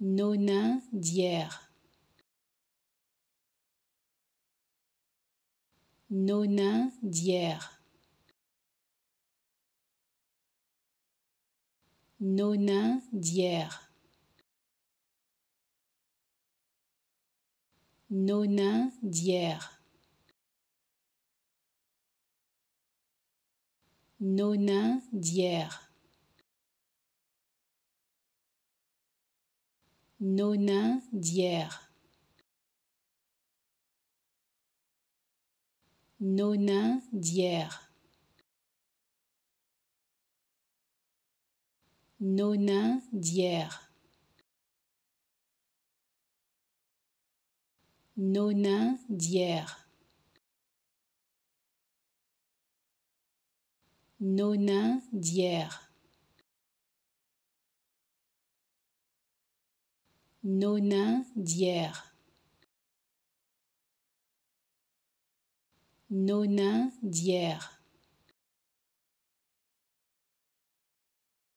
d'hier. d'hier nonin Nonindière. nonin d'hier. Nonin d'hier d'hier d'hier. d'hier Nonin d'hier